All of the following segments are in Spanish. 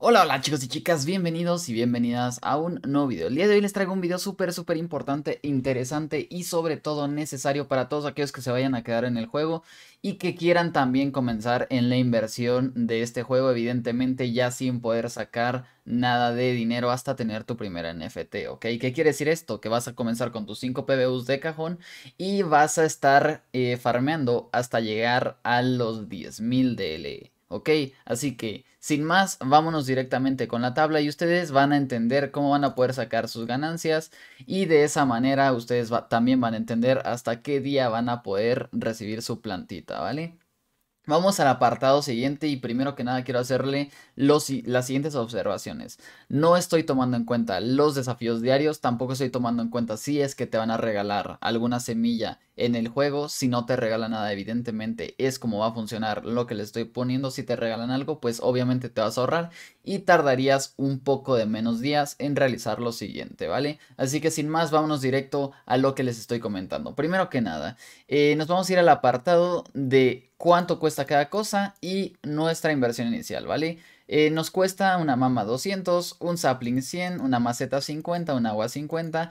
Hola, hola chicos y chicas, bienvenidos y bienvenidas a un nuevo video. El día de hoy les traigo un video súper, súper importante, interesante y sobre todo necesario para todos aquellos que se vayan a quedar en el juego y que quieran también comenzar en la inversión de este juego, evidentemente ya sin poder sacar nada de dinero hasta tener tu primera NFT, ¿ok? ¿Qué quiere decir esto? Que vas a comenzar con tus 5 PBUs de cajón y vas a estar eh, farmeando hasta llegar a los 10.000 DLE. ¿ok? Así que, sin más, vámonos directamente con la tabla y ustedes van a entender cómo van a poder sacar sus ganancias y de esa manera ustedes también van a entender hasta qué día van a poder recibir su plantita, ¿vale? Vamos al apartado siguiente y primero que nada quiero hacerle los, las siguientes observaciones. No estoy tomando en cuenta los desafíos diarios, tampoco estoy tomando en cuenta si es que te van a regalar alguna semilla en el juego si no te regala nada. Evidentemente es como va a funcionar lo que le estoy poniendo. Si te regalan algo, pues obviamente te vas a ahorrar y tardarías un poco de menos días en realizar lo siguiente, ¿vale? Así que sin más, vámonos directo a lo que les estoy comentando. Primero que nada, eh, nos vamos a ir al apartado de cuánto cuesta cada cosa y nuestra inversión inicial, ¿vale? Eh, nos cuesta una mama 200, un sapling 100, una maceta 50, un agua 50,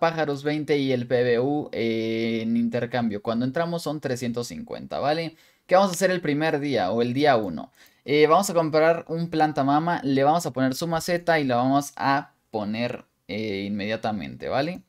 pájaros 20 y el PBU eh, en intercambio. Cuando entramos son 350, ¿vale? ¿Qué vamos a hacer el primer día o el día 1? Eh, vamos a comprar un planta mama, le vamos a poner su maceta y la vamos a poner inmediatamente, ¿vale?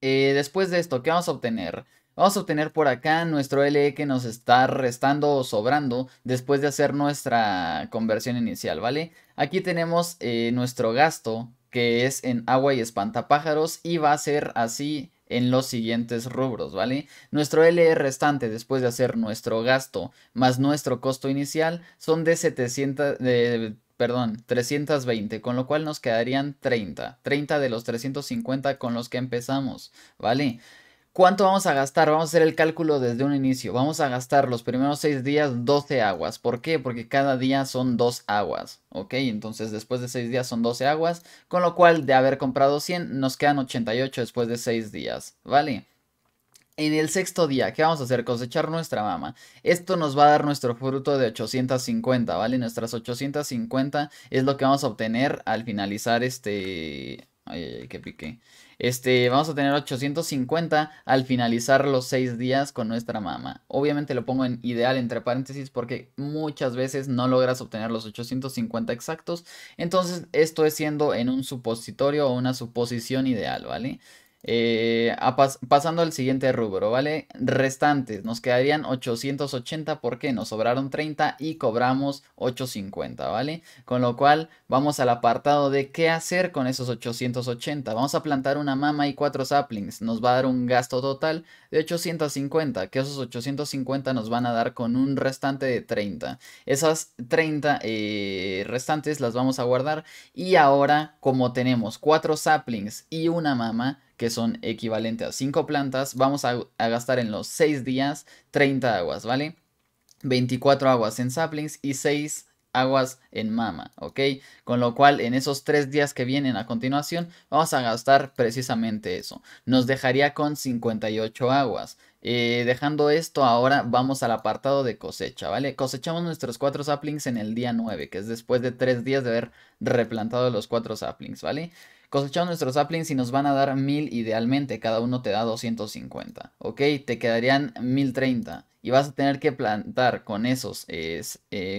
después de esto, ¿qué vamos a obtener? Vamos a obtener por acá nuestro LE que nos está restando o sobrando después de hacer nuestra conversión inicial, ¿vale? Aquí tenemos eh, nuestro gasto que es en agua y espantapájaros y va a ser así en los siguientes rubros, ¿vale? Nuestro LE restante después de hacer nuestro gasto más nuestro costo inicial son de 700, perdón, 320, con lo cual nos quedarían 30, 30 de los 350 con los que empezamos, ¿vale? vale ¿Cuánto vamos a gastar? Vamos a hacer el cálculo desde un inicio. Vamos a gastar los primeros 6 días 12 aguas. ¿Por qué? Porque cada día son 2 aguas. ¿Ok? Entonces después de 6 días son 12 aguas. Con lo cual de haber comprado 100 nos quedan 88 después de 6 días. ¿Vale? En el sexto día, ¿qué vamos a hacer? Cosechar nuestra mama. Esto nos va a dar nuestro fruto de 850, ¿vale? Nuestras 850 es lo que vamos a obtener al finalizar este... Ay, qué que piqué. Este, vamos a tener 850 al finalizar los 6 días con nuestra mamá. Obviamente lo pongo en ideal entre paréntesis porque muchas veces no logras obtener los 850 exactos. Entonces esto es siendo en un supositorio o una suposición ideal, ¿vale? Eh, pasando al siguiente rubro, ¿vale? Restantes, nos quedarían 880 porque nos sobraron 30 y cobramos 850, ¿vale? Con lo cual vamos al apartado de qué hacer con esos 880. Vamos a plantar una mama y cuatro saplings, nos va a dar un gasto total de 850, que esos 850 nos van a dar con un restante de 30. Esas 30 eh, restantes las vamos a guardar y ahora como tenemos cuatro saplings y una mama, que son equivalentes a 5 plantas, vamos a, gastar en los 6 días 30 aguas, ¿vale? 24 aguas en saplings y 6 aguas en mama, ¿ok? Con lo cual en esos 3 días que vienen a continuación vamos a gastar precisamente eso. Nos dejaría con 58 aguas. Eh, dejando esto, ahora vamos al apartado de cosecha, ¿vale? Cosechamos nuestros 4 saplings en el día 9, que es después de 3 días de haber replantado los 4 saplings, ¿vale? Cosechamos nuestros saplings y nos van a dar 1000 idealmente, cada uno te da 250, ¿ok? Te quedarían 1030 y vas a tener que plantar con esos, eh,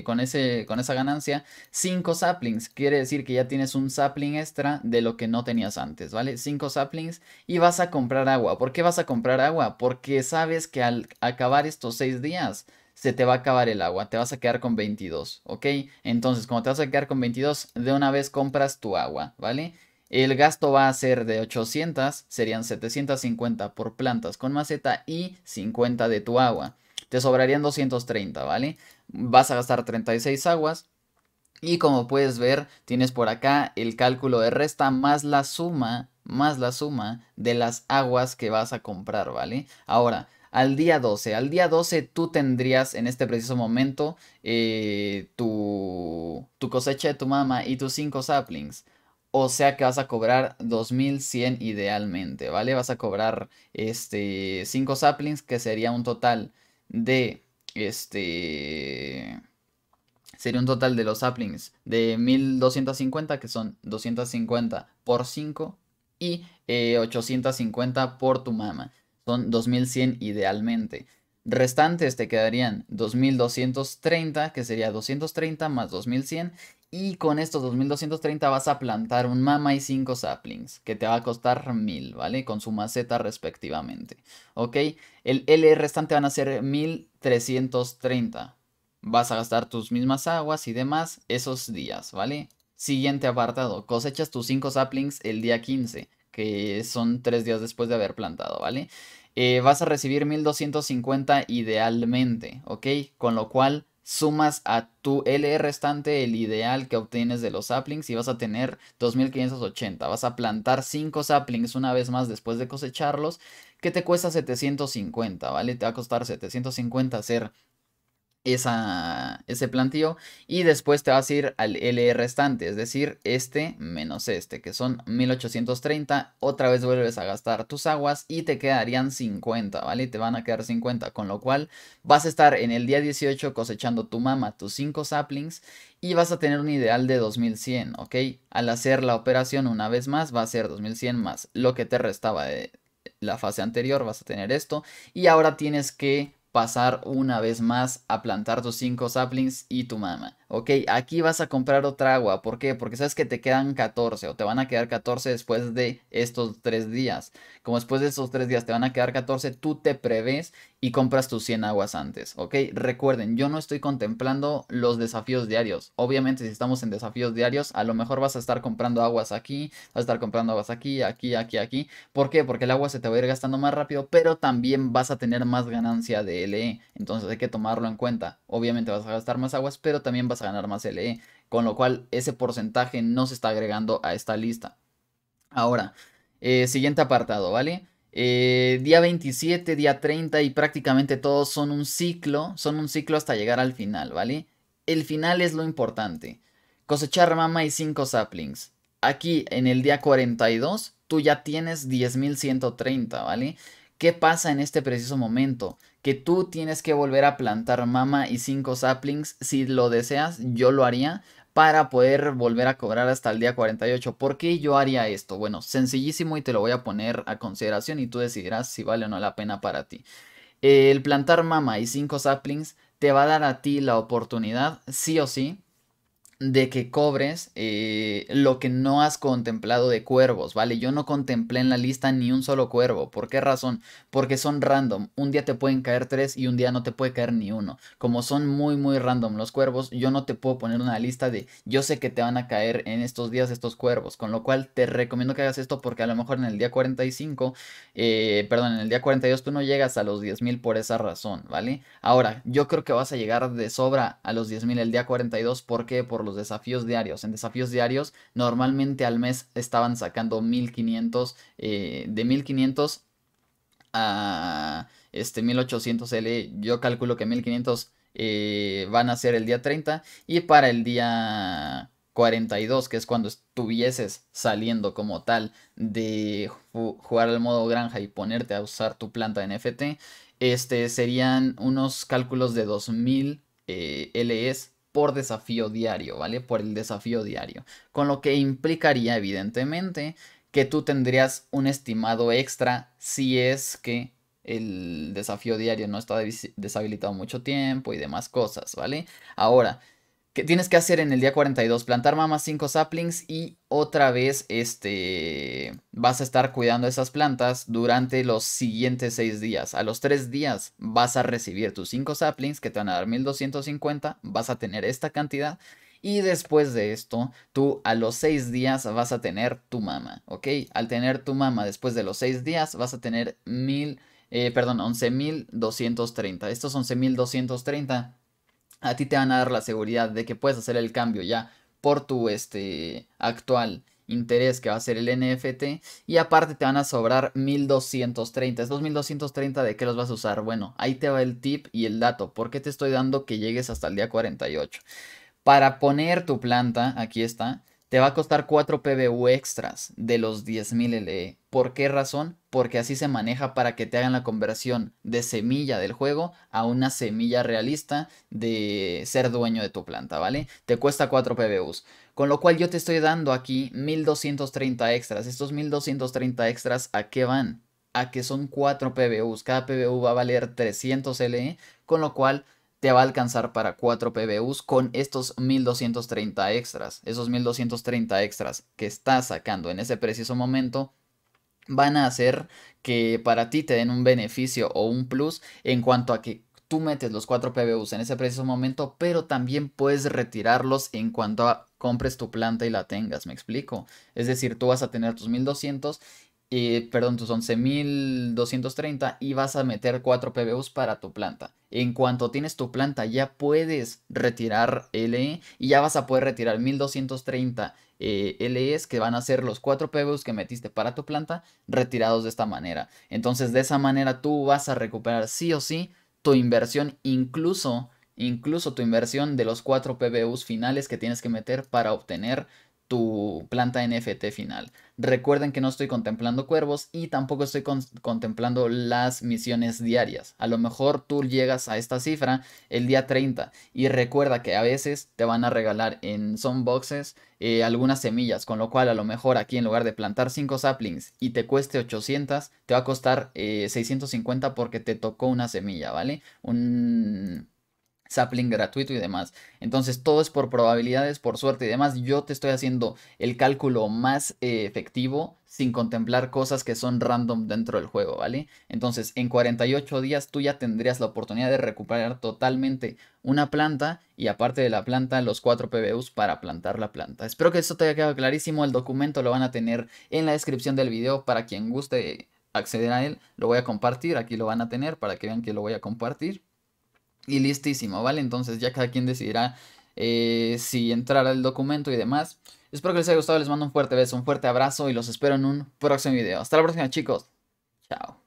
con, ese, con esa ganancia, 5 saplings. Quiere decir que ya tienes un sapling extra de lo que no tenías antes, ¿vale? 5 saplings y vas a comprar agua. ¿Por qué vas a comprar agua? Porque sabes que al acabar estos 6 días se te va a acabar el agua, te vas a quedar con 22, ¿ok? Entonces, como te vas a quedar con 22, de una vez compras tu agua, ¿vale? El gasto va a ser de 800, serían 750 por plantas con maceta y 50 de tu agua. Te sobrarían 230, ¿vale? Vas a gastar 36 aguas, y como puedes ver, tienes por acá el cálculo de resta más la suma, más la suma de las aguas que vas a comprar, ¿vale? Ahora, al día 12, al día 12 tú tendrías en este preciso momento eh, tu, tu cosecha de tu mamá y tus 5 saplings. O sea que vas a cobrar 2100 idealmente, ¿vale? Vas a cobrar este 5 saplings que sería un total de este sería un total de los saplings de 1250 que son 250 por 5 y 850 eh, por tu mama. Son 2100 idealmente. Restantes te quedarían 2230, que sería 230 más 2100, y con estos 2230 vas a plantar un mama y cinco saplings, que te va a costar 1000, ¿vale? Con su maceta respectivamente, ¿ok? El L restante van a ser 1330. Vas a gastar tus mismas aguas y demás esos días, ¿vale? Siguiente apartado, cosechas tus cinco saplings el día 15, que son tres días después de haber plantado, ¿vale? Eh, vas a recibir 1250 idealmente, ¿ok? Con lo cual sumas a tu LR restante el ideal que obtienes de los saplings y vas a tener 2580. Vas a plantar 5 saplings una vez más después de cosecharlos, que te cuesta 750, ¿vale? Te va a costar 750 hacer esa, ese plantío y después te vas a ir al L restante, es decir, este menos este, que son 1830, otra vez vuelves a gastar tus aguas y te quedarían 50, ¿vale? Te van a quedar 50, con lo cual vas a estar en el día 18 cosechando tu mama, tus 5 saplings y vas a tener un ideal de 2100, ¿ok? Al hacer la operación una vez más va a ser 2100 más lo que te restaba de la fase anterior, vas a tener esto y ahora tienes que pasar una vez más a plantar tus 5 saplings y tu mama. Ok, aquí vas a comprar otra agua. ¿Por qué? Porque sabes que te quedan 14 o te van a quedar 14 después de estos 3 días. Como después de estos 3 días te van a quedar 14, tú te prevés y compras tus 100 aguas antes, ¿ok? Recuerden, yo no estoy contemplando los desafíos diarios. Obviamente, si estamos en desafíos diarios, a lo mejor vas a estar comprando aguas aquí, vas a estar comprando aguas aquí, aquí, aquí, aquí. ¿Por qué? Porque el agua se te va a ir gastando más rápido, pero también vas a tener más ganancia de LE. Entonces hay que tomarlo en cuenta. Obviamente vas a gastar más aguas, pero también vas a ganar más LE. Con lo cual, ese porcentaje no se está agregando a esta lista. Ahora, eh, siguiente apartado, ¿vale? Eh, día 27, día 30 y prácticamente todos son un ciclo, son un ciclo hasta llegar al final, ¿vale? El final es lo importante. Cosechar mama y 5 saplings. Aquí en el día 42 tú ya tienes 10.130, ¿vale? ¿Qué pasa en este preciso momento? Que tú tienes que volver a plantar mama y 5 saplings. Si lo deseas, yo lo haría para poder volver a cobrar hasta el día 48. ¿Por qué yo haría esto? Bueno, sencillísimo y te lo voy a poner a consideración y tú decidirás si vale o no la pena para ti. El plantar mama y cinco saplings te va a dar a ti la oportunidad, sí o sí, de que cobres eh, lo que no has contemplado de cuervos, ¿vale? Yo no contemplé en la lista ni un solo cuervo. ¿Por qué razón? Porque son random. Un día te pueden caer tres y un día no te puede caer ni uno. Como son muy, muy random los cuervos, yo no te puedo poner una lista de yo sé que te van a caer en estos días estos cuervos. Con lo cual te recomiendo que hagas esto porque a lo mejor en el día 45, eh, perdón, en el día 42 tú no llegas a los 10.000 por esa razón, ¿vale? Ahora, yo creo que vas a llegar de sobra a los 10.000 el día 42. porque Por desafíos diarios. En desafíos diarios, normalmente al mes estaban sacando 1500, eh, de 1500 a este 1800L, yo calculo que 1500 eh, van a ser el día 30 y para el día 42, que es cuando estuvieses saliendo como tal de jugar al modo granja y ponerte a usar tu planta NFT, este serían unos cálculos de 2000 eh, LEs por desafío diario, ¿vale? Por el desafío diario. Con lo que implicaría, evidentemente, que tú tendrías un estimado extra si es que el desafío diario no está deshabilitado mucho tiempo y demás cosas, ¿vale? Ahora, ¿Qué tienes que hacer en el día 42? Plantar mamas 5 saplings y otra vez este, vas a estar cuidando esas plantas durante los siguientes 6 días. A los 3 días vas a recibir tus 5 saplings que te van a dar 1250, vas a tener esta cantidad y después de esto, tú a los 6 días vas a tener tu mamá. ¿ok? Al tener tu mamá después de los 6 días vas a tener 1000. eh, perdón, 11.230. Estos 11.230 a ti te van a dar la seguridad de que puedes hacer el cambio ya por tu este, actual interés que va a ser el NFT y aparte te van a sobrar 1230. Estos 1230 de qué los vas a usar? Bueno, ahí te va el tip y el dato. ¿Por qué te estoy dando que llegues hasta el día 48? Para poner tu planta, aquí está, te va a costar 4 PBU extras de los 10.000 LE. ¿Por qué razón? porque así se maneja para que te hagan la conversión de semilla del juego a una semilla realista de ser dueño de tu planta, ¿vale? Te cuesta 4 PBUs. Con lo cual yo te estoy dando aquí 1230 extras. Estos 1230 extras, ¿a qué van? A que son 4 PBUs. Cada PBU va a valer 300 LE, con lo cual te va a alcanzar para 4 PBUs con estos 1230 extras. Esos 1230 extras que estás sacando en ese preciso momento van a hacer que para ti te den un beneficio o un plus en cuanto a que tú metes los 4 PBUs en ese preciso momento, pero también puedes retirarlos en cuanto a compres tu planta y la tengas, me explico. Es decir, tú vas a tener tus 1200 eh, perdón, tus 11.230 y vas a meter 4 PBUs para tu planta. En cuanto tienes tu planta, ya puedes retirar LE y ya vas a poder retirar 1230 eh, LEs que van a ser los 4 PBUs que metiste para tu planta retirados de esta manera. Entonces, de esa manera tú vas a recuperar sí o sí tu inversión, incluso incluso tu inversión de los 4 PBUs finales que tienes que meter para obtener tu planta NFT final. Recuerden que no estoy contemplando cuervos y tampoco estoy contemplando las misiones diarias. A lo mejor tú llegas a esta cifra el día 30 y recuerda que a veces te van a regalar en son boxes eh, algunas semillas, con lo cual a lo mejor aquí en lugar de plantar 5 saplings y te cueste 800, te va a costar 650 eh, porque te tocó una semilla, ¿vale? Un sapling gratuito y demás. Entonces todo es por probabilidades, por suerte y demás. Yo te estoy haciendo el cálculo más eh, efectivo sin contemplar cosas que son random dentro del juego, ¿vale? Entonces en 48 días tú ya tendrías la oportunidad de recuperar totalmente una planta y aparte de la planta los 4 PBUs para plantar la planta. Espero que esto te haya quedado clarísimo. El documento lo van a tener en la descripción del video para quien guste acceder a él. Lo voy a compartir, aquí lo van a tener para que vean que lo voy a compartir y listísimo, ¿vale? Entonces ya cada quien decidirá eh, si entrar al documento y demás. Espero que les haya gustado, les mando un fuerte beso, un fuerte abrazo y los espero en un próximo video. Hasta la próxima chicos. Chao.